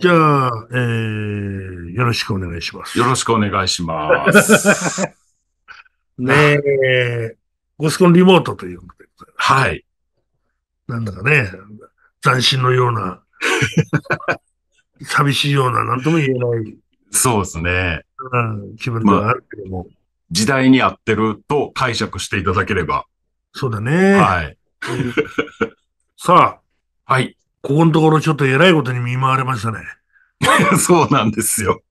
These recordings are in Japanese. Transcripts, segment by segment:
じゃあ、えー、よろしくお願いします。よろしくお願いします。ねえ、ゴスコンリモートということでございます。はい。なんだかね、斬新のような、寂しいような、なんとも言えない。そうですね。うん、気分ではあるけども、まあ、時代に合ってると解釈していただければ。そうだね。はい。さあ。はい。ここのところちょっと偉いことに見舞われましたね。そうなんですよ。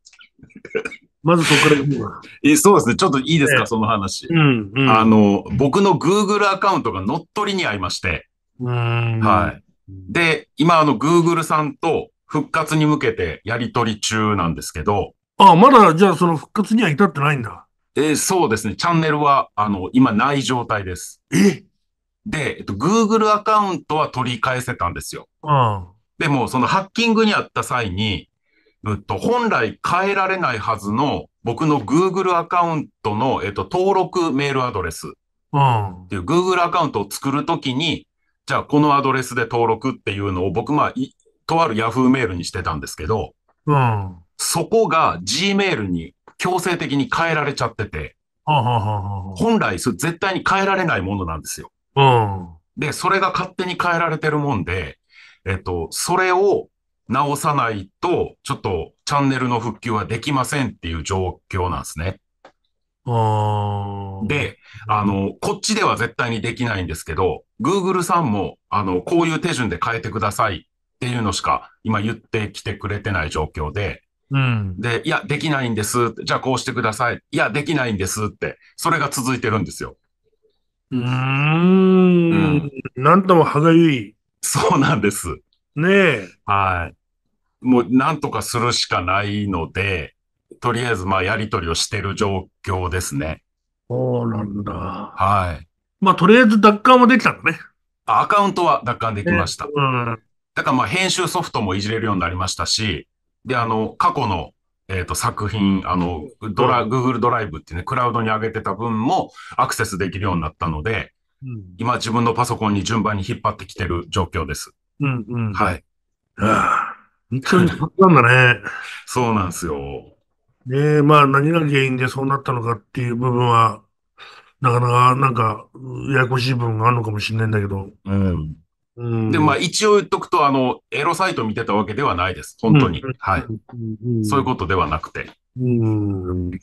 まずそこから行こえ。そうですね。ちょっといいですか、えその話、うんうん。あの、僕の Google アカウントが乗っ取りにあいまして。はい。で、今、あの、Google さんと復活に向けてやり取り中なんですけど。ああ、まだ、じゃあ、その復活には至ってないんだ。えー、そうですね。チャンネルは、あの、今ない状態です。えで、えっと、Google アカウントは取り返せたんですよ。うん、でも、そのハッキングにあった際に、うん、と本来変えられないはずの僕の Google アカウントの、えっと、登録メールアドレス。うん、っていう Google アカウントを作るときに、じゃあこのアドレスで登録っていうのを僕、まあ、とある Yahoo メールにしてたんですけど、うん、そこが Gmail に強制的に変えられちゃってて、ははは本来絶対に変えられないものなんですよ。うん。で、それが勝手に変えられてるもんで、えっと、それを直さないと、ちょっとチャンネルの復旧はできませんっていう状況なんですね。で、あの、こっちでは絶対にできないんですけど、Google さんも、あの、こういう手順で変えてくださいっていうのしか今言ってきてくれてない状況で、うん、で、いや、できないんです。じゃあこうしてください。いや、できないんですって、それが続いてるんですよ。うーんなんとも歯がゆい。そうなんです。ねえ。はい。もう、なんとかするしかないので、とりあえず、まあ、やりとりをしてる状況ですね。そうなんだ。はい。まあ、とりあえず奪還はできたのね。アカウントは奪還できました。うん。だから、まあ、編集ソフトもいじれるようになりましたし、で、あの、過去のえっ、ー、と、作品、あの、ドラ、Google ドライブっていうね、クラウドに上げてた分もアクセスできるようになったので、うん、今自分のパソコンに順番に引っ張ってきてる状況です。うんうん。はい。本当に簡んだね。そうなんですよ。で、まあ何が原因でそうなったのかっていう部分は、なかなかなんかややこしい部分があるのかもしれないんだけど、うん、で、まあ一応言っとくと、あの、エロサイト見てたわけではないです。本当に。うん、はい、うん、そういうことではなくて。うん。ね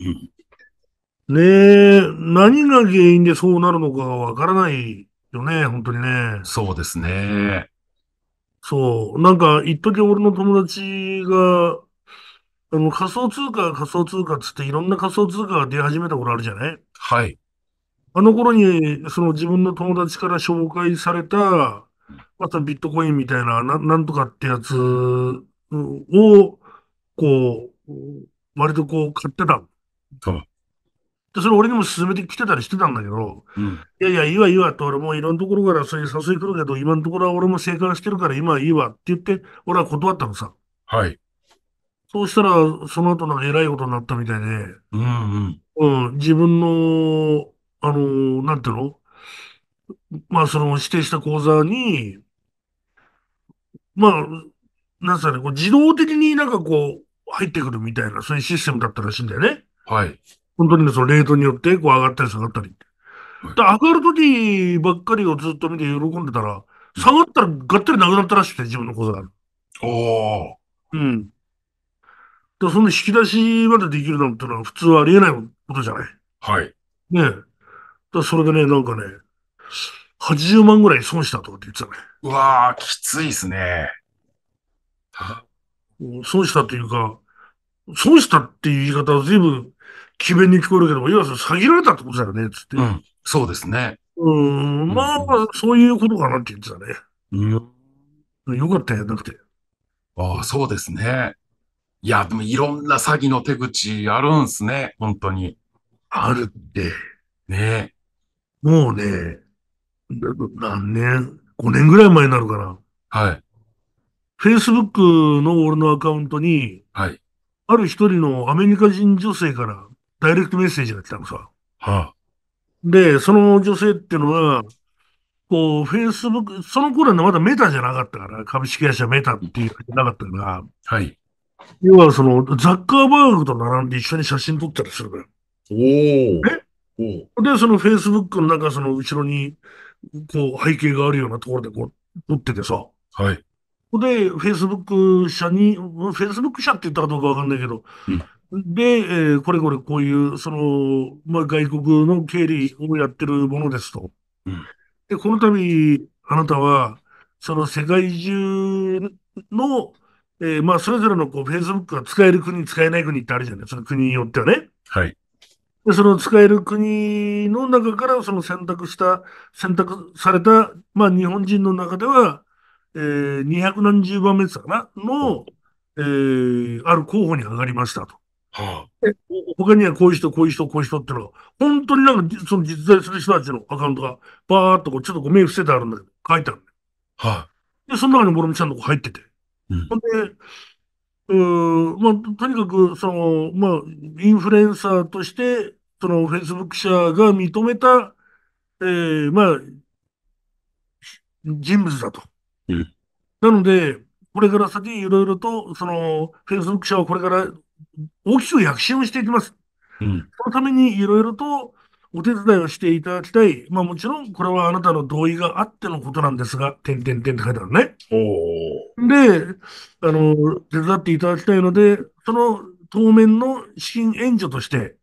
え、何が原因でそうなるのかわからないよね、本当にね。そうですね。そう。なんか、一時俺の友達が、あの、仮想通貨、仮想通貨つっていろんな仮想通貨が出始めた頃あるじゃないはい。あの頃に、その自分の友達から紹介された、またビットコインみたいな、ななんとかってやつを、こう、割とこう買ってた。で、それ俺にも勧めてきてたりしてたんだけど、いやいや、いいわいいわと、俺もいろんなところからそういう誘い来るけど、今のところは俺も生還してるから今はいいわって言って、俺は断ったのさ。はい。そうしたら、その後なんか偉いことになったみたいで、うん、うん。自分の、あのー、なんていうのまあ、その指定した口座に、まあ、なんすかね、こう自動的になんかこう、入ってくるみたいな、そういうシステムだったらしいんだよね。はい。本当にね、そのレートによって、こう上がったり下がったり。はい、だ上がるときばっかりをずっと見て喜んでたら、下がったらがっつりなくなったらしくて、自分の口座が。おお。うん。だその引き出しまでできるなんてのは普通はありえないことじゃない。はい。ねえ。だそれでね、なんかね、80万ぐらい損したとかって言ってたね。うわぁ、きついですね。損したっていうか、損したっていう言い方は随分、奇弁に聞こえるけども、要は詐欺られたってことだよね、つって。うん、そうですね。うん、まあ、そういうことかなって言ってたね。うん。よかったやんなくて。ああ、そうですね。いや、でもいろんな詐欺の手口あるんすね、本当に。あるって。ねもうね、何年 ?5 年ぐらい前になるかな。はい。Facebook の俺のアカウントに、はい。ある一人のアメリカ人女性からダイレクトメッセージが来たのさ。はあ、で、その女性っていうのは、こう、Facebook、その頃はまだメタじゃなかったから、株式会社メタっていうなかったから、はい。要はその、ザッカーバーグと並んで一緒に写真撮ったりするから。おお。えで、その Facebook の中、その後ろに、こう、背景があるようなところでこう、撮っててさ。はい。で、Facebook 社に、Facebook 社って言ったかどうかわかんないけど、うん、で、えー、これこれこういう、その、まあ、外国の経理をやってるものですと。うん、で、この度、あなたは、その世界中の、えー、まあ、それぞれのこう、Facebook が使える国、使えない国ってあるじゃないその国によってはね。はい。で、その使える国の中からその選択した、選択された、まあ日本人の中では、えー、200何十番目かなの、えー、ある候補に上がりましたと。はあ、他にはこういう人、こういう人、こういう人っていうのは、本当になんか、その実在する人たちのアカウントが、ばーっとこう、ちょっとこう目伏せてあるんだけど、書いてある、はい、あ、で、その中にもろみちゃんのとこ入ってて。うん、ほんで、うん、まあ、とにかく、その、まあ、インフルエンサーとして、そのフェイスブック社が認めた、えー、まあ、人物だと。うん、なので、これから先いろいろと、その、フェイスブック社はこれから大きく躍進をしていきます。うん、そのためにいろいろとお手伝いをしていただきたい。まあもちろん、これはあなたの同意があってのことなんですが、点点点って書いてあるね。で、あの、手伝っていただきたいので、その当面の資金援助として、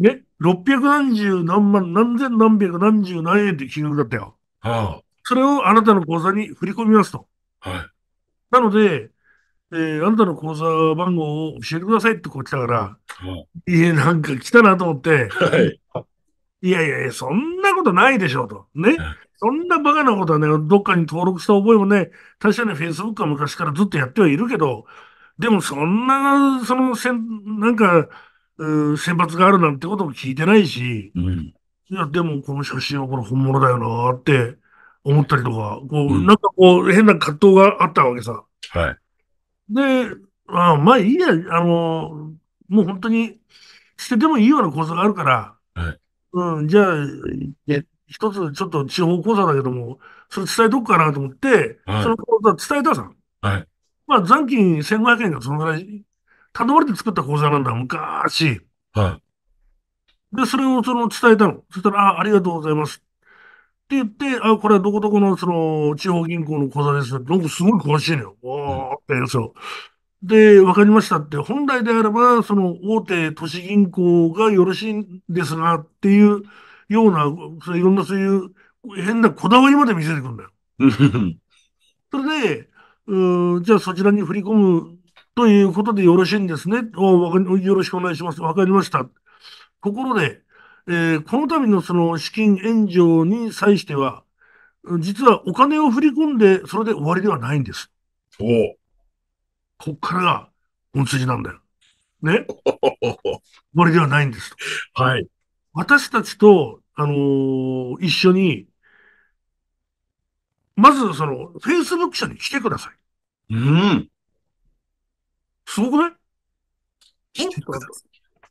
ね、六百何十何万、何千何百何十何円って金額だったよ。はあ、それをあなたの口座に振り込みますと。はい、なので、えー、あなたの口座番号を教えてくださいってこう来たから、はあ、いえ、なんか来たなと思って、はい、いやいやいや、そんなことないでしょうと。ね。そんなバカなことはね、どっかに登録した覚えもね、確かに Facebook は昔からずっとやってはいるけど、でもそんな、そのせん、なんか、選抜があるなんてことも聞いてないし、うん、いや、でもこの写真はこれ本物だよなって思ったりとか、こう、うん、なんかこう、変な葛藤があったわけさ。はい。で、あまあいいや、あの、もう本当に捨ててもいいような構座があるから、はい、うん、じゃあ、ね、一つちょっと地方講座だけども、それ伝えとくかなと思って、はい、その講座伝えたさ。はい。まあ残金1500円がそのぐらい頼まれて作った講座なんだ、昔。はい。で、それをその伝えたの。そしたら、あありがとうございます。って言って、あ、これはどこどこのその地方銀行の口座です。なんかすごい詳しいのよ。わーって、そう。で、わかりましたって、本来であれば、その大手都市銀行がよろしいんですが、っていうような、そいろんなそういう変なこだわりまで見せてくるんだよ。それで、うん、じゃあそちらに振り込むということでよろしいんですね。およろしくお願いします。わかりました。ところで、えー、この度のその資金援助に際しては、実はお金を振り込んで、それで終わりではないんです。おこっからが本筋なんだよ。ね 終わりではないんです。はい。私たちと、あのー、一緒に、まず、その、Facebook 社に来てください。うん。すごくないは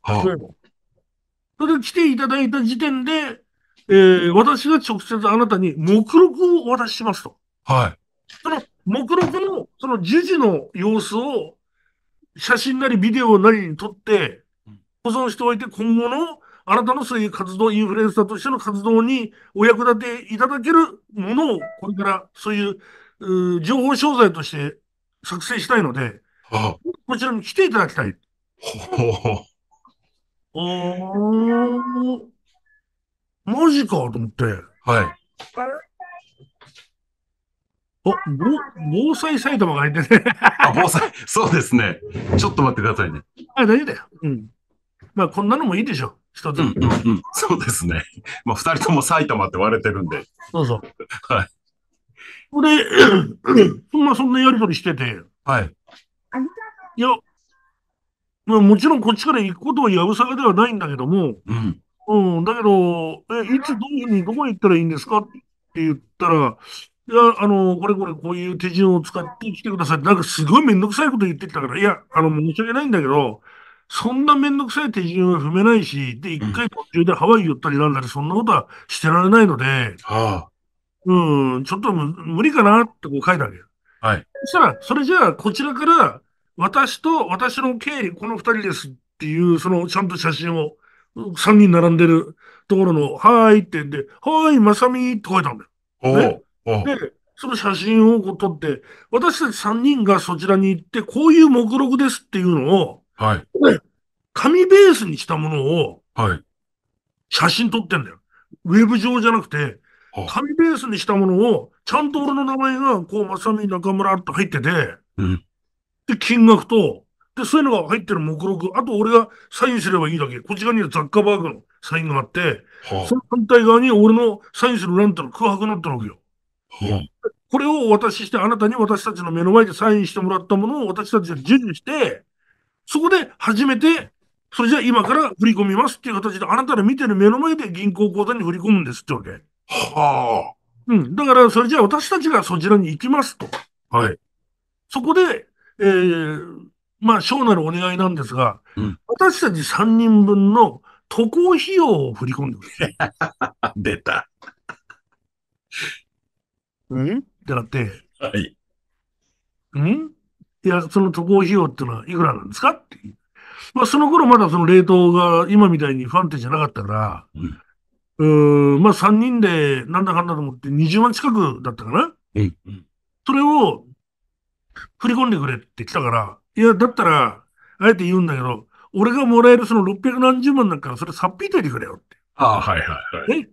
あ、それで来ていただいた時点で、えー、私が直接あなたに目録をお渡ししますと。はい。その目録の、その時事の様子を、写真なりビデオなりに撮って、保存しておいて、今後のあなたのそういう活動、インフルエンサーとしての活動にお役立ていただけるものを、これからそういうう情報商材として作成したいので、あ こちらに来ていただきたい。ほほほ。おー。マジかと思って。はい。お、ぼ、防災埼玉がいてね。あ、防災、そうですね。ちょっと待ってくださいね。あ、大丈夫だよ。うん。まあ、こんなのもいいでしょ。一つ。うんうんうん。そうですね。まあ、二人とも埼玉って割れてるんで。そうそう。はい。これ、まそんなやりとりしてて。はい。いや、まあ、もちろんこっちから行くことはやぶさかではないんだけども、うん。うん、だけど、え、いつどういうふうにどこへ行ったらいいんですかって言ったら、いや、あの、これこれこういう手順を使ってきてください。なんかすごいめんどくさいこと言ってきたから、いや、あの、申し訳ないんだけど、そんなめんどくさい手順は踏めないし、で、一回途中でハワイ寄ったりなんだり、そんなことはしてられないので、はあ、うん、ちょっと無理かなってこう書いたわけ。はい。そしたら、それじゃあ、こちらから、私と私の経理、この二人ですっていう、そのちゃんと写真を、三人並んでるところの、はーいって言んで、はーい、まさみって書いたんだよ。ね、で、その写真を撮って、私たち三人がそちらに行って、こういう目録ですっていうのを、はい。紙ベースにしたものを、はい。写真撮ってんだよ。ウェブ上じゃなくて、紙ベースにしたものを、ちゃんと俺の名前が、こう、まさみ中村って入ってて、うん。で、金額と、で、そういうのが入ってる目録、あと俺がサインすればいいだけ、こっち側にはザッカーバーグのサインがあって、はあ、その反対側に俺のサインするなんての空白になったわけよ。はあ、これをお渡しして、あなたに私たちの目の前でサインしてもらったものを私たちが授受して、そこで初めて、それじゃあ今から振り込みますっていう形で、あなたの見てる目の前で銀行口座に振り込むんですってわけ。はあ。うん。だから、それじゃあ私たちがそちらに行きますと。はい。そこで、えー、まあ、小なるお願いなんですが、うん、私たち3人分の渡航費用を振り込んでくれ。出た。うんってなって、はい。うんいや、その渡航費用っていうのはいくらなんですかっていう。まあ、その頃まだその冷凍が今みたいにファンテじゃなかったから、うん、ん、まあ3人でなんだかんだと思って20万近くだったかな。うん、それを振り込んでくれって来たから、いや、だったら、あえて言うんだけど、俺がもらえるその600何十万だから、それさっぴいといてくれよって。ああ、はいはいはい。え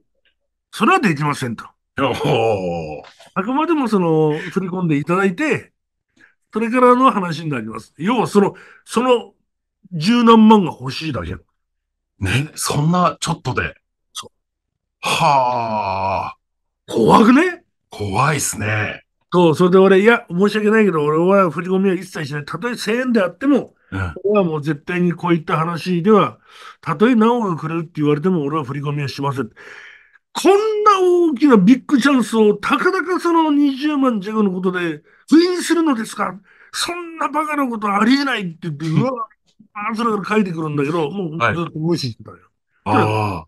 それはできませんと。あくまでもその、振り込んでいただいて、それからの話になります。要はその、その十何万が欲しいだけ。ね、そんなちょっとで。そう。はあ。怖くね怖いっすね。そう、それで俺、いや、申し訳ないけど、俺は振り込みは一切しない。たとえ1000円であっても、俺はもう絶対にこういった話では、たとえ何億がくれるって言われても、俺は振り込みはしません。こんな大きなビッグチャンスを、たかだかその20万弱のことで、不倫するのですかそんなバカなことありえないって言って、うわ、あそれから書いてくるんだけど、もうずっと無視してたよ。はい、ああ。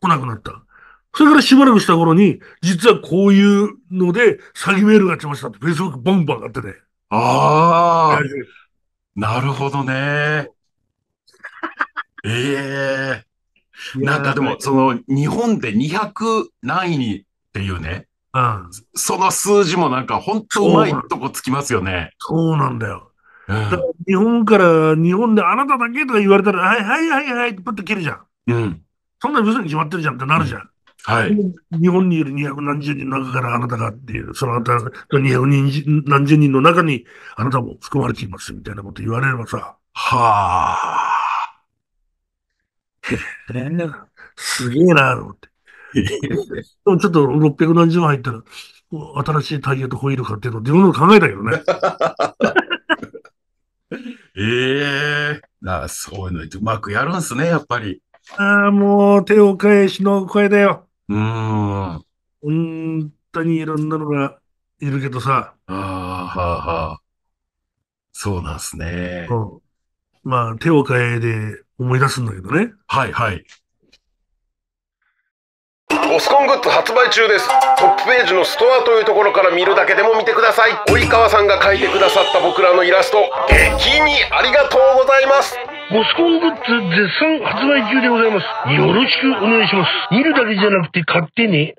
来なくなった。それからしばらくした頃に、実はこういうので詐欺メールが来ましたって、フェイスブックバンバン上がってね。ああ。なるほどね。ええー、なんかでも、その、日本で200何位にっていうね。うん。その数字もなんか、本当うまいとこつきますよね。そうなんだよ。うん、日本から、日本であなただけとか言われたら、はいはいはいはいってパッと切るじゃん。うん。そんな嘘に決まってるじゃんってなるじゃん。うんはい。日本にいる二百何十人の中からあなたがっていう、そのあなたの二百人何十人の中にあなたも含まれていますみたいなこと言われればさ、はあ。すげえなと思って。でもちょっと600何十万入ったら、新しいタイヤとホイール買ってるの自分の考えたけどね。ええー、そういうのうまくやるんすね、やっぱり。ああ、もう手を返しの声だよ。うん。本当にいろんなのがいるけどさ、あ、はあ、はあ。そうなんすね。うん、まあ、手を変えで思い出すんだけどね。はい、はい。ボスコングッズ発売中ですトップページのストアというところから見るだけでも見てください及川さんが描いてくださった僕らのイラスト激にありがとうございますボスコングッズ絶賛発売中でございます。よろしくお願いします。見るだけじゃなくて買ってね。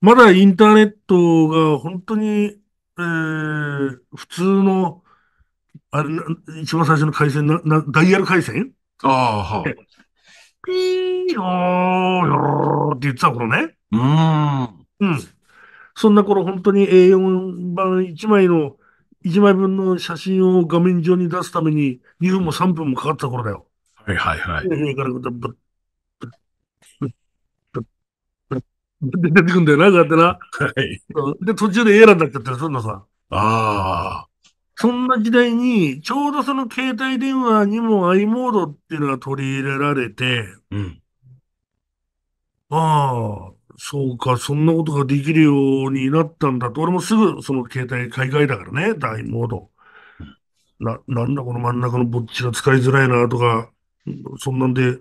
まだインターネットが本当に、えー、普通の、あれ、一番最初の回線な、な、ダイヤル回線ああ、はい。ピーヨーよーって言ってた頃ね。うん。うん。そんな頃本当に A4 版1枚の1枚分の写真を画面上に出すために2分も3分もかかった頃だよ。はいはいはい。出てくんだよな、こうやってな。はい。で、途中でエラーになっちゃったら、そんなさ。ああ。そんな時代に、ちょうどその携帯電話にも i モードっていうのが取り入れられて、うん。ああ、そうか、そんなことができるようになったんだと。俺もすぐその携帯買い替えだからね、ダイモード。な、なんだこの真ん中のぼっちが使いづらいなとか、そんなんで、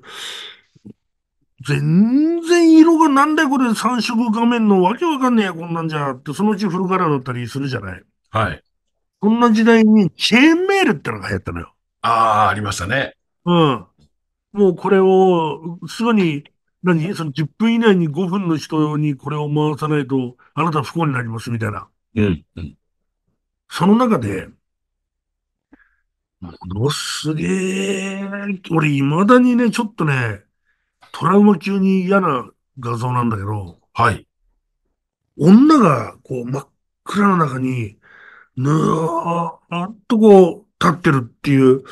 全然色がなんだこれ3色画面のわけわかんねえや、こんなんじゃって、そのうちフルカラーだったりするじゃない。はい。こんな時代にチェーンメールってのが流行ったのよ。ああ、ありましたね。うん。もうこれを、すぐに何その10分以内に5分の人にこれを回さないと、あなた不幸になりますみたいな。うん。うん、その中で、ものすげえ、俺未だにね、ちょっとね、トラウマ級に嫌な画像なんだけど、はい。女が、こう、真っ暗の中に、ぬーっとこう、立ってるっていう、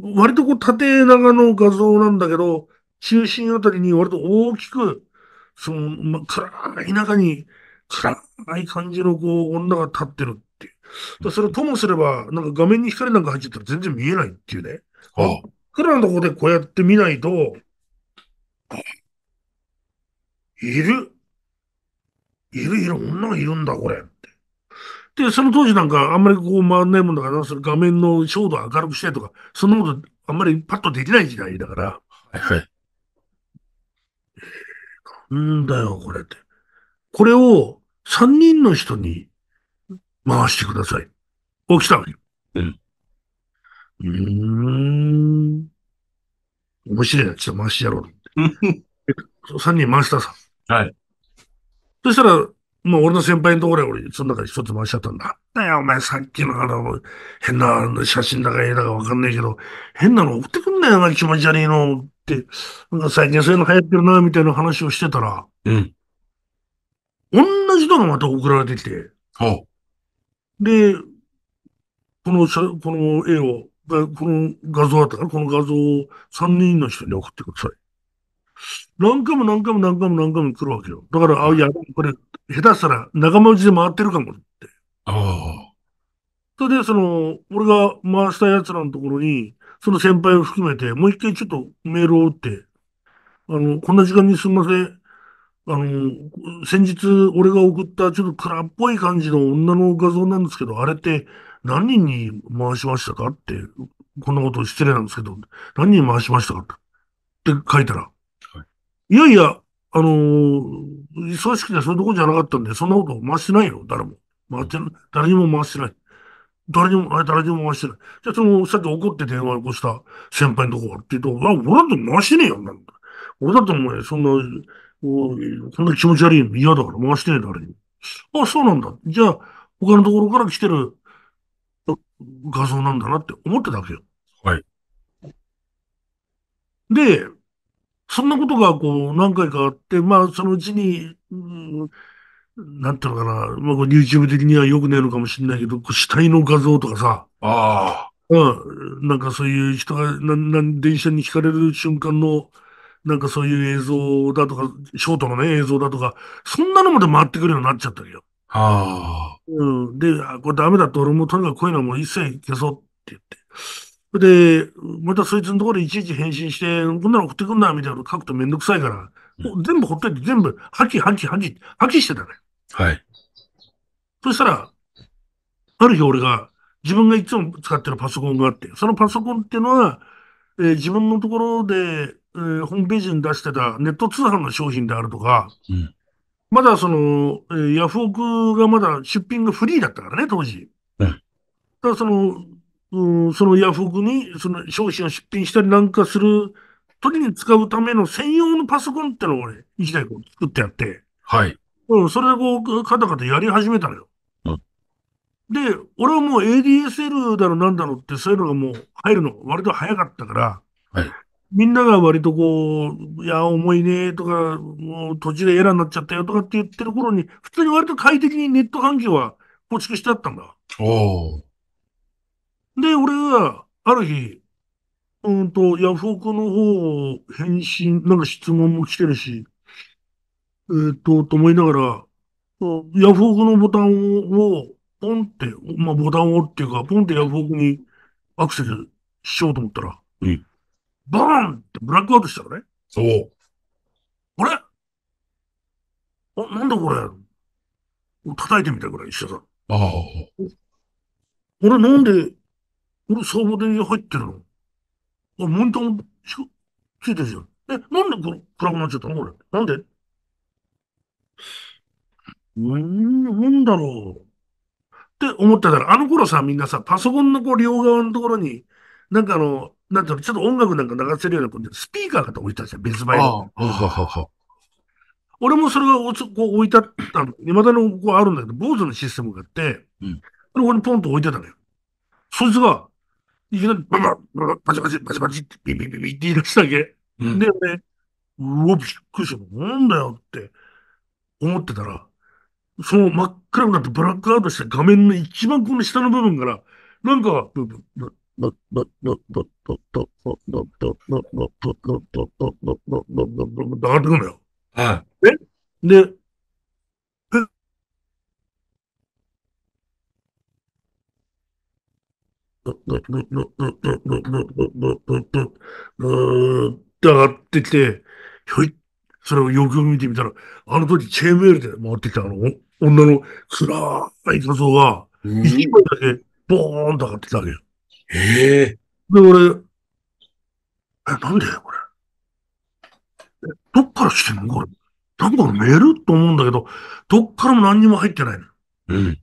割とこう、縦長の画像なんだけど、中心あたりに割と大きく、その、ま、暗い中に、暗い感じのこう、女が立ってるっていう。だそれともすれば、なんか画面に光なんか入っちゃったら全然見えないっていうね。ああ。暗なとこでこうやって見ないと、いる。いるいる、女がいるんだ、これ。で、その当時なんか、あんまりこう回んないもんだから、その画面の照度を明るくしたいとか、そんなことあんまりパッとできない時代だから。はい。なんだよ、これって。これを3人の人に回してください。起きたわけ。うん。うーん。面白いな、ちょっと回しやろうって。3人回したさ。はい。そしたら、もう俺の先輩のところへ俺、その中で一つ回しちゃったんだ。なんだよ、お前さっきのあの、変な写真だか絵だかわかんないけど、変なの送ってくんなよな、気持ち悪いの。、最近そういうの流行ってるな、みたいな話をしてたら、うん。同じのがまた送られてきて、はで、このこの絵を、この画像あったから、この画像を3人の人に送ってください。何回も何回も何回も何回も来るわけよ。だから、あ、いや、これ、下手したら仲間内で回ってるかもって。ああ。それで、その、俺が回したやつらのところに、その先輩を含めて、もう一回ちょっとメールを打って、あの、こんな時間にすみません。あの、先日俺が送ったちょっと暗っぽい感じの女の画像なんですけど、あれって何人に回しましたかって、こんなこと失礼なんですけど、何人回しましたかって書いたら、はい、いやいや、あの忙しくてそういうとこじゃなかったんで、そんなこと回してないよ、誰も。回って誰にも回してない。誰にも、あれ誰にも回してない。じゃあ、その、さっき怒って電話をした先輩のとこはって言うと、あ、俺だって回してねえよ、なんだ。俺だってお前、そんな、こんな気持ち悪いの嫌だから回してねえ、誰に。も。あ、そうなんだ。じゃあ、他のところから来てる画像なんだなって思ってたわけよ。はい。で、そんなことがこう何回かあって、まあそのうちに、うん、なんていうのかな、まあ、YouTube 的には良くねいのかもしれないけど、死体の画像とかさ、ああ。うん、なんかそういう人が、な、なん、電車にひかれる瞬間の、なんかそういう映像だとか、ショートのね、映像だとか、そんなのまで回ってくるようになっちゃったよ。ああ。うん。で、あこれダメだと俺もとにかくこういうのはもう一切消そうって言って。で、またそいつのところにいちいち返信して、こんなの送ってくんな、みたいなの書くとめんどくさいから、全部ほっといて、全部、破棄、破棄、破棄、破棄してたね。はい。そしたら、ある日俺が、自分がいつも使ってるパソコンがあって、そのパソコンっていうのは、えー、自分のところで、えー、ホームページに出してたネット通販の商品であるとか、うん、まだその、えー、ヤフオクがまだ出品がフリーだったからね、当時。うん、だからその、うん、そのヤフオクにその商品を出品したりなんかする時に使うための専用のパソコンってのを俺、一台こう作ってやって、はい。うん、それでこう、カタカタやり始めたのよ。で、俺はもう ADSL だろなんだろって、そういうのがもう入るの、割と早かったから、はい、みんなが割とこう、いや、重いねとか、もう途中でエラーになっちゃったよとかって言ってる頃に、普通に割と快適にネット環境は構築してあったんだ。で、俺は、ある日、うんと、ヤフオクの方を返信、なんか質問も来てるし、えっと、と思いながら、ヤフオクのボタンを、ポンって、まあ、ボタンをっていうか、ポンってヤフオクにアクセスしようと思ったら、バーンってブラックアウトしたのね。そう。あれあ、なんだこれ叩いてみたぐらい、石田さん。ああ。俺なんで、俺サーバーで入ってるのあ、モニターもついてるじゃん。え、なんでこれ暗くなっちゃったのこれ。なんでうん、なんだろう。って思ってたら、あの頃さ、みんなさ、パソコンのこう両側のところに、なんかあの、なんていうの、ちょっと音楽なんか流せるような、スピーカーが置いてたじゃん、別売の。俺もそれがこう置いてあったの、未だにこうあるんだけど、坊主のシステムがあって、うん、ここにポンと置いてたのよ。そいつが、いきなり、ババババチバチバチバチってビビビビって言い出したわけ。うん、でね、うわ、びっくりした。なんだよって。思ってたら、その真っ暗になってブラックアウトした画面の一番この下の部分から、なんか、ブブブブブブブブブブブブブって上がってきて、ひょいっそれをよく見てみたら、あの時チェーンメールで回ってきたあの、女の暗い画像が、一枚だけ、ボーンと上がってきたわけよ。へえ。で、俺、え、なんでこれ。どっから来てんのこれ。なんかメールと思うんだけど、どっからも何にも入ってないの。うん。で、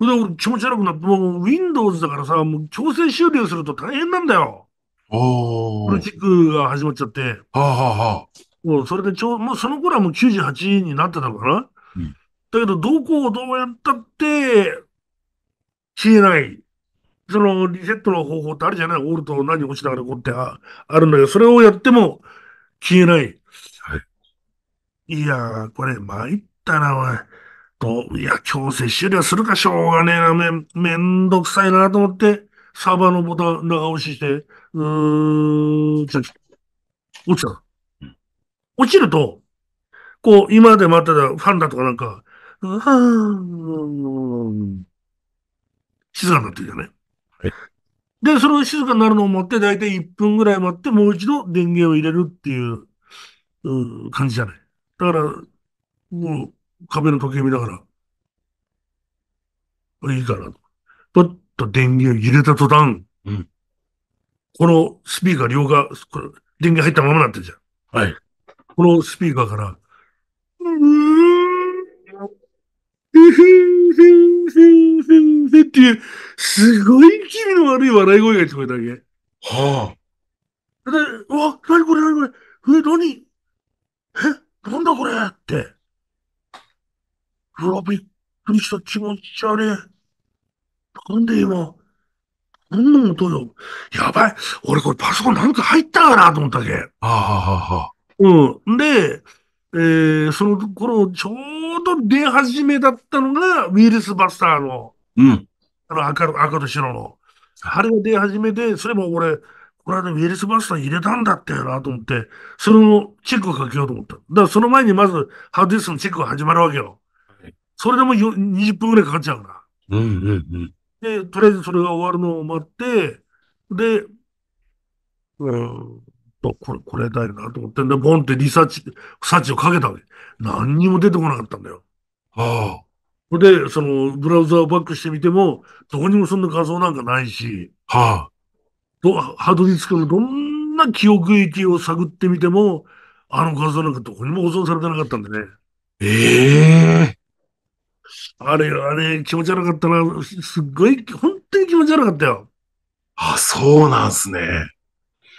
俺気持ち悪くなって、もう Windows だからさ、もう強制終了すると大変なんだよ。ああ。このチックが始まっちゃって。はあはあはあ。もうそれでちょう、もうその頃はもう98になってたから、うん、だけど、どこをどうやったって、消えない。そのリセットの方法ってあるじゃないオールと何落ちながらこうってあるんだけど、それをやっても消えない。はい、いやー、これ参ったな、おい。と、いや、強制終了するかしょうがねえな、め、めんどくさいなと思って、サーバーのボタン長押しして、うーん、落ちた。落ちると、こう、今まで待ってたファンだとかなんか、はぁ、静かになってるじゃね。で、その静かになるのを待って、だいたい1分ぐらい待って、もう一度電源を入れるっていう、うん、感じじゃない。だから、もう、壁の時計見ながら、いいかなと。ぽっと電源入れた途端、うん、このスピーカー両側、これ電源入ったままになってるじゃん。はい。このスピーカーから、っていう、すごい気味の悪い笑い声が聞こえたわけ。はあ。で、うわ、なにこれなにこれえ、なにえ、なんだこれって。うわ、びっくりした、気持ち悪い。なんで今、こん音よ。やばい。俺これパソコンなんか入ったかなと思ったわけ。はあはあはあ。うん。で、えー、その頃、ちょうど出始めだったのが、ウィルス・バスターの、うん。あの赤、赤と白の。あれが出始めで、それも俺、これでウィルス・バスター入れたんだったよなと思って、そのチェックをかけようと思った。だからその前にまず、ハードディスのチェックが始まるわけよ。それでも20分ぐらいかかっちゃうな。うんうんうん。で、とりあえずそれが終わるのを待って、で、うん、と、これ、これだよなと思って、で、ポンってリサーチ、サーチをかけたわけ。何にも出てこなかったんだよ。はあ。それで、その、ブラウザをバックしてみても、どこにもそんな画像なんかないし、はあ。と、ハードディスクのどんな記憶域を探ってみても、あの画像なんかどこにも保存されてなかったんでね。ええー、あれ、あれ、気持ち悪かったな。すっごい、本当に気持ち悪かったよ。あ、そうなんすね。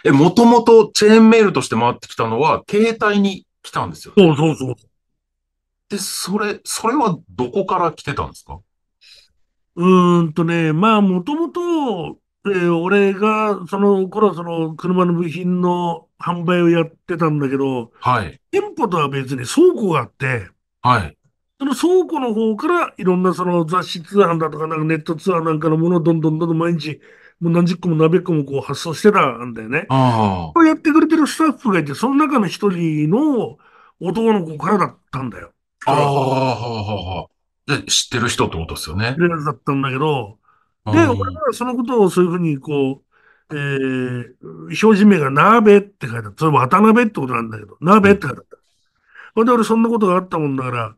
え、もともとチェーンメールとして回ってきたのは、携帯に来たんですよ、ね。そうそうそう。で、それ、それはどこから来てたんですかうんとね、まあ、もともと、え俺が、その頃、その、車の部品の販売をやってたんだけど、はい。店舗とは別に倉庫があって、はい。その倉庫の方から、いろんなその雑誌通販だとか、なんかネット通販なんかのものをどんどんどんどん毎日もう何十個も何百個もこう発送してたんだよね。あやってくれてるスタッフがいて、その中の一人の男の子からだったんだよ。ああ、で、知ってる人ってことですよね。だったんだけど、で、俺はそのことをそういうふうにこう、えー、表示名が鍋って書いてあった。それ渡辺ってことなんだけど、鍋って書いてあった。ほ、うんで俺そんなことがあったもんだから、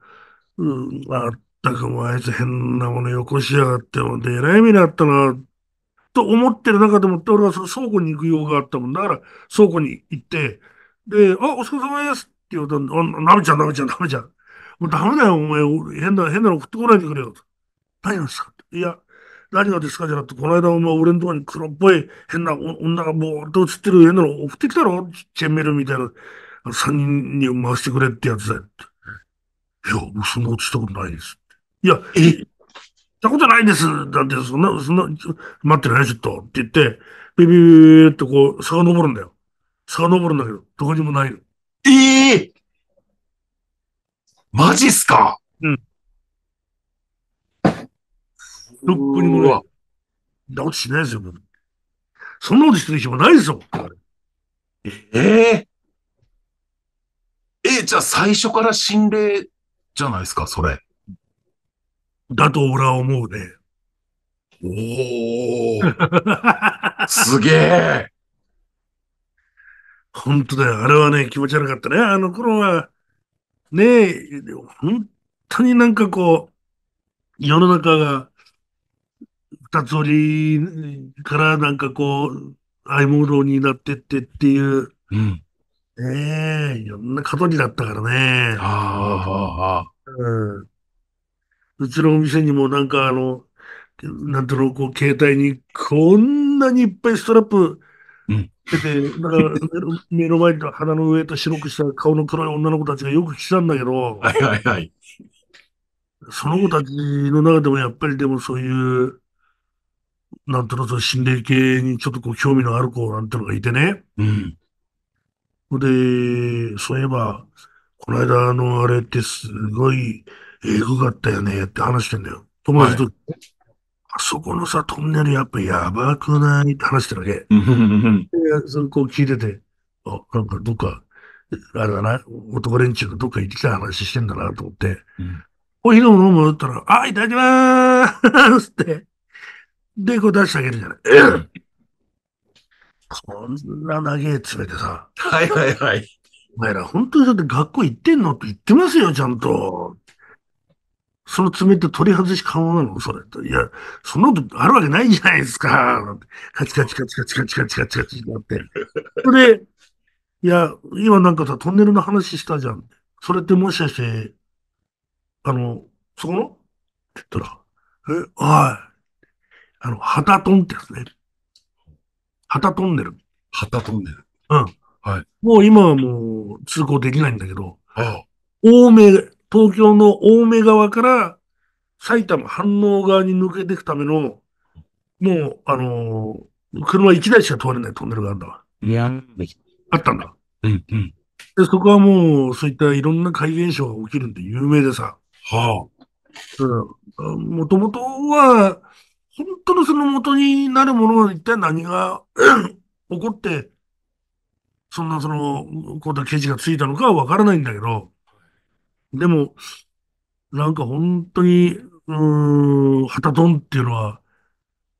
うん、あったくもあいつ変なものよこしやがって、もで、えらい目にあったなっと思ってる中でもって、俺はその倉庫に行く用があったもんだから、倉庫に行って、で、あ、お疲れ様ですって言うと、なめちゃん、なめちゃん、なめちゃん。もうダメだよ、お前、変な、変なの送ってこないでくれよ。何んですかいや、何がですかじゃなくて、この間、お前、俺のとこに黒っぽい変な女がぼーっと映ってる変なの送ってきたろチェンメルみたいな、三人に回してくれってやつだよ。いや、もうそんな落ちたことないです。いや、えたことないですだって、そんな、そんな、待ってないちょっとって言って、ビビビビってこう、遡るんだよ。遡るんだけど、どこにもないの。ええー、マジっすかうん。どこにもない。なことしないですよ、僕。そんなことしてる暇ないですよ、ええー、えー、じゃあ最初から心霊じゃないですか、それ。だと俺は思うね。おー。すげえ。本当だよ。あれはね、気持ち悪かったね。あの頃は、ねえ、本当になんかこう、世の中が、二つ折りからなんかこう、相棒論になってってっていう、うん、ねえ、いろんな過渡期だったからね。はあはあはあ。うんうちのお店にもなんかあの、なんていうの、こう、携帯にこんなにいっぱいストラップ出て、うん、なんか 目の前と鼻の上と白くした顔の黒い女の子たちがよく来たんだけど、はいはいはい。その子たちの中でもやっぱりでもそういう、なんていうの、心霊系にちょっとこう興味のある子なんてのがいてね。うん。で、そういえば、この間のあれってすごい、えぐかったよねって話してんだよ。友達と、はい、あそこのさ、トンネルやっぱやばくないって話してるわけ。で、それこう聞いてて、あ、なんかどっか、あれだな、男連中がどっか行ってきた話してんだなと思って、うん、お昼飲むったら、あ、いただきまーすって、で、こう出してあげるじゃない。うん、こんな長え詰めてさ。はいはいはい。お前ら本当にだって学校行ってんのって言ってますよ、ちゃんと。その爪って取り外し可能なのそれって。いや、そんなことあるわけないじゃないですか。なんカチカチカチカチカチカチカチカチってなって。それで、いや、今なんかさ、トンネルの話したじゃん。それってもしかして、あの、そこのって言ったら、え、おい、あの、旗トンってやつね。旗トンネル。旗トンネル。うん。はい。もう今はもう通行できないんだけど、ああ。多め、東京の青梅側から埼玉反応側に抜けていくための、もう、あのー、車1台しか通れないトンネルがあるんだわ。いや、あったんだ。うんうん。で、そこはもう、そういったいろんな怪現象が起きるんで有名でさ。はあ。うん。もともとは、本当のその元になるものは一体何が 起こって、そんなその、こうだ刑事がついたのかはわからないんだけど、でも、なんか本当に、うーん、はたとんっていうのは、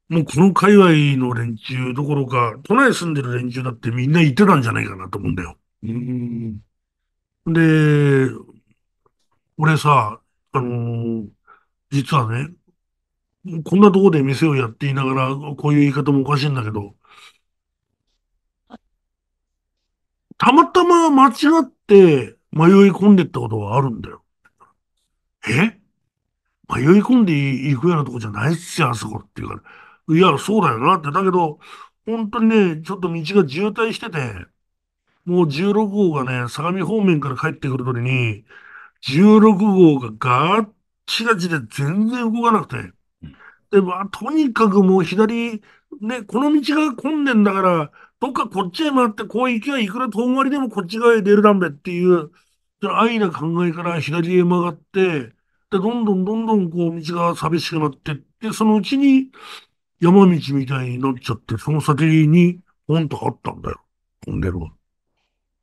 もうこの界隈の連中どころか、都内住んでる連中だってみんないてたんじゃないかなと思うんだよ。うん、で、俺さ、あのー、実はね、こんなとこで店をやっていながら、こういう言い方もおかしいんだけど、たまたま間違って、迷い込んでったことはあるんだよ。え迷い込んでいくようなとこじゃないっすよ、あそこっていうから。いや、そうだよなって。だけど、本当にね、ちょっと道が渋滞してて、もう16号がね、相模方面から帰ってくるときに、16号がガッチガチで全然動かなくて。で、まあ、とにかくもう左、ね、この道が混んでんだから、どっかこっちへ回って、こう行きゃいくら遠回りでもこっち側へ出るだんべっていう、安易な考えから左へ曲がって、で、どんどんどんどんこう道が寂しくなってって、そのうちに山道みたいになっちゃって、その先にポンとあったんだよ。トンネルが。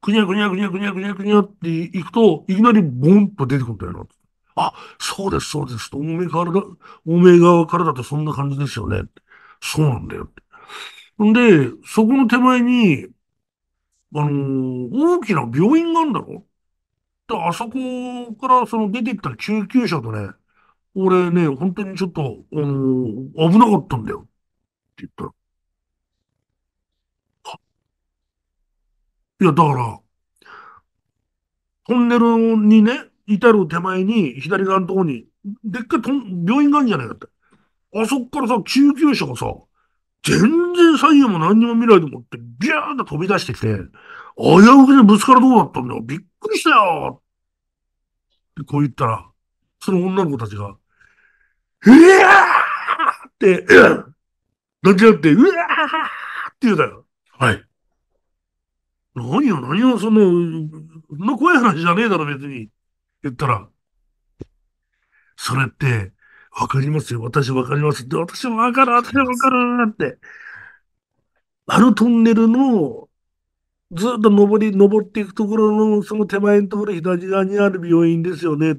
くにゃくにゃくにゃくにゃくにゃくにゃって行くと、いきなりボンと出てくるんだよな。あ、そうです、そうです。と、おめ側からだ、おめ側からだとそんな感じですよね。そうなんだよ。んで、そこの手前に、あのー、大きな病院があるんだろで、あそこからその出てきた救急車とね、俺ね、本当にちょっと、あのー、危なかったんだよ。って言ったら。いや、だから、トンネルにね、至る手前に、左側のところに、でっかいとん病院があるんじゃないかって。あそこからさ、救急車がさ、全然左右も何にも見ないと思って、ビャーンと飛び出してきて、危うくね、ぶつからとこだったんだよ。びっくりしたよってこう言ったら、その女の子たちが、うわーって、泣き合って、うわーって言うだよ。はい。何よ、何よ、その、そんな怖い話じゃねえだろ、別に。言ったら、それって、わかりますよ、私わかりますって、私もわかる、私もわかるって。あのトンネルの、ずっと登り、登っていくところの、その手前のところ、左側にある病院ですよね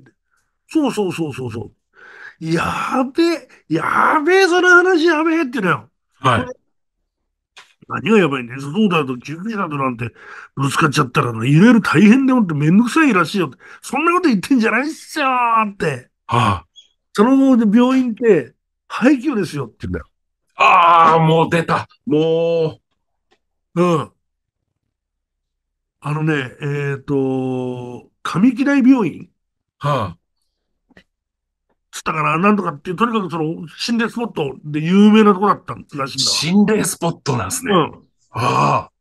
そうそうそうそうそう。やべえ、やべえ、その話やべえって言うのよ。はい。何がやばいね、そうだと救急車となんてぶつかっちゃったら、いわゆる大変でもってめんどくさいらしいよって、そんなこと言ってんじゃないっすよって。はあ、その病院って、廃墟ですよって言うんだよ。ああ、もう出た。もう。うん。あのね、えっ、ー、と、上木台病院。はあ。つったから、なんとかっていう、とにかくその、心霊スポットで有名なとこだったらしいんだ。心霊スポットなんですね。うん。ああ。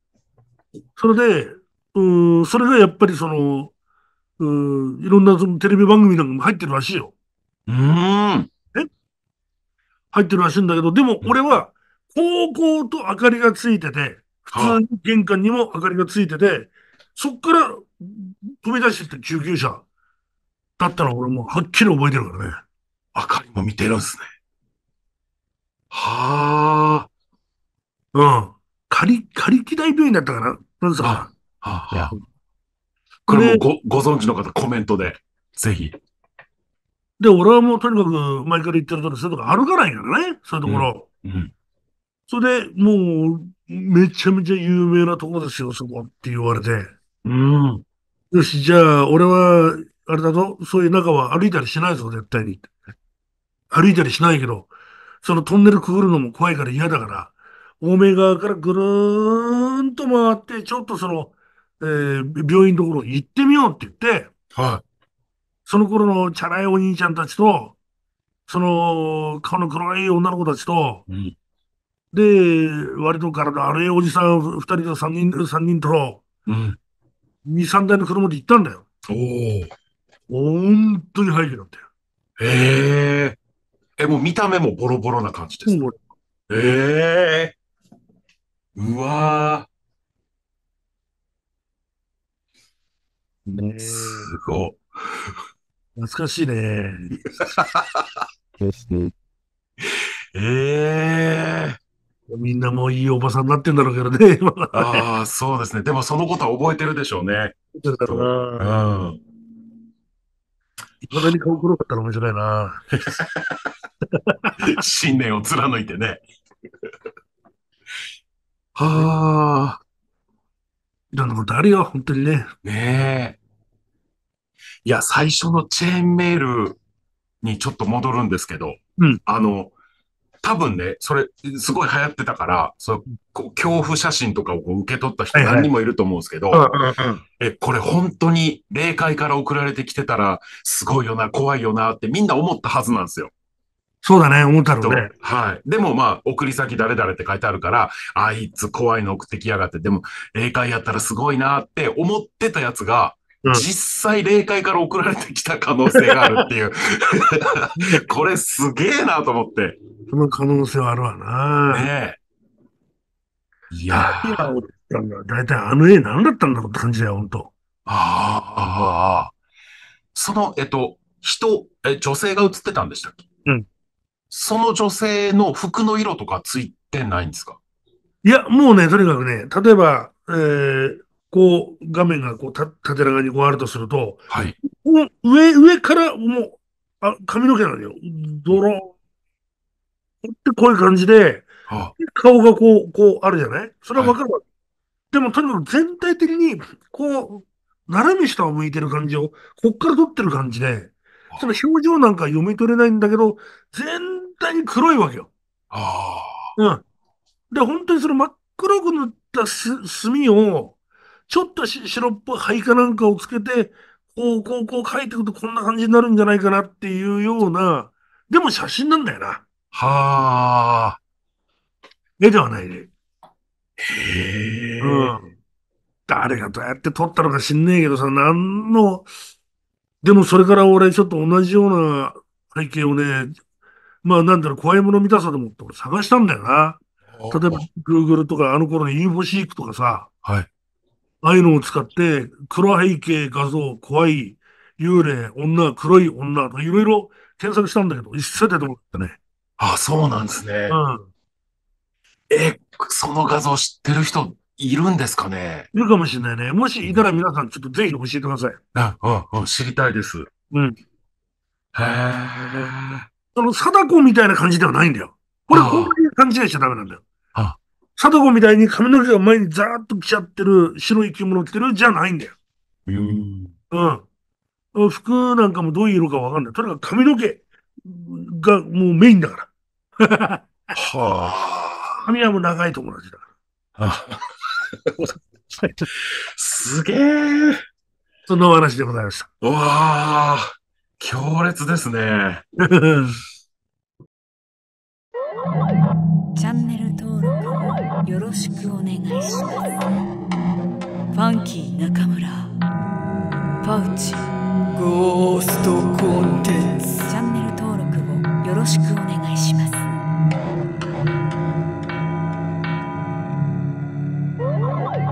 それで、うん、それがやっぱりその、うん、いろんなそのテレビ番組なんかも入ってるらしいよ。うん。え入ってるらしいんだけど、でも俺は、高校と明かりがついてて、普通に玄関にも明かりがついてて、そっから飛び出してきて救急車だったの俺もはっきり覚えてるからね。明かりも見てるんですね。はあ。うん。仮、仮機大病院だったかななんさ。はあ、はあ、これもご、ご存知の方コメントで、ぜひ。で、俺はもうとにかく前から言ってるとり、そういうとこ歩かないからね、そういうところ。うん、うん、それで、もう、めちゃめちゃ有名なとこですよ、そこって言われて。うん。よし、じゃあ、俺は、あれだぞ、そういう中は歩いたりしないぞ、絶対に。歩いたりしないけど、そのトンネルくぐるのも怖いから嫌だから、大目側からぐるーんと回って、ちょっとその、えー、病院のところ行ってみようって言って、はい。その頃のチャラいお兄ちゃんたちと、その、顔の黒い女の子たちと、うん、で、割と体悪いおじさん2人と3人、三人と、うん、2、3台の車で行ったんだよ。おお。本当にハイだったよ。へえ。え、もう見た目もボロボロな感じですうん、ええうわー。ね、すごい。懐かしいね。ですね。ええみんなもういいおばさんになってんだろうけどね、今は。ああ、そうですね。でもそのことは覚えてるでしょうね。だろうな。ん。いまだに顔黒かったら面白いな。信念を貫いてね。はあ、いろんなことあるよ、本当にね。ねえ。いや、最初のチェーンメールにちょっと戻るんですけど、うん、あの、多分ね、それ、すごい流行ってたから、そこ恐怖写真とかを受け取った人何人もいると思うんですけど、え、これ本当に霊界から送られてきてたら、すごいよな、怖いよなってみんな思ったはずなんですよ。そうだね、思ったろうね。はい。でもまあ、送り先誰々って書いてあるから、あいつ怖いの送ってきやがって、でも、霊界やったらすごいなって思ってたやつが、実際霊界から送られてきた可能性があるっていう これすげえなと思って。その可能性はあるわな。ねえ。いや大体あの絵何だったんだろうって感じだよ、本当ああ、ああ。その、えっと、人、え、女性が映ってたんでしたっけうん。その女性の服の色とかついてないんですかいや、もうね、とにかくね、例えば、えー、こう、画面がこうた縦長にこうあるとすると、はい、上、上からもう、あ髪の毛なんだよ。ドローンってこういう感じで、はあ、顔がこう、こうあるじゃないそれはわかるわ、はい、でもとにかく全体的に、こう、斜め下を向いてる感じを、こっから撮ってる感じで、はその表情なんか読み取れないんだけど、全体に黒いわけよ。ああ、うん。で、本当にその真っ黒く塗ったす墨を、ちょっと白っぽい灰かなんかをつけて、こう、こう、こう書いていくとこんな感じになるんじゃないかなっていうような、でも写真なんだよな。はあ。絵ではないね。へえ。うん。誰がどうやって撮ったのか知んねえけどさ、なんの、でもそれから俺ちょっと同じような背景をね、まあなんだろう、怖いもの見たさでもって俺探したんだよな。例えば、Google とかあの頃のインフォシークとかさ、はい。ああいうのを使って、黒背景画像、怖い、幽霊、女、黒い女といろいろ検索したんだけど、一切出てこなかったね。あ、そうなんですね。うん。え、その画像知ってる人いるんですかねいるかもしれないね。もしいたら皆さんちょっとぜひ教えてください。あ、あ、あ、知りたいです。うん。へえ。その、貞子みたいな感じではないんだよ。これ、こういう感じでしちゃダメなんだよ。あ、貞子みたいに髪の毛が前にザーッと来ちゃってる、白い着物着てるじゃないんだよ。うん。うん。服なんかもどういう色かわかんない。とにかく髪の毛がもうメインだから。はあ。髪はもう長い友達だから。はあ、すげえ。そんなお話でございました。わあ、強烈ですね。キー中村パウチゴーストコンテンツチャンネル登録をよろしくお願いします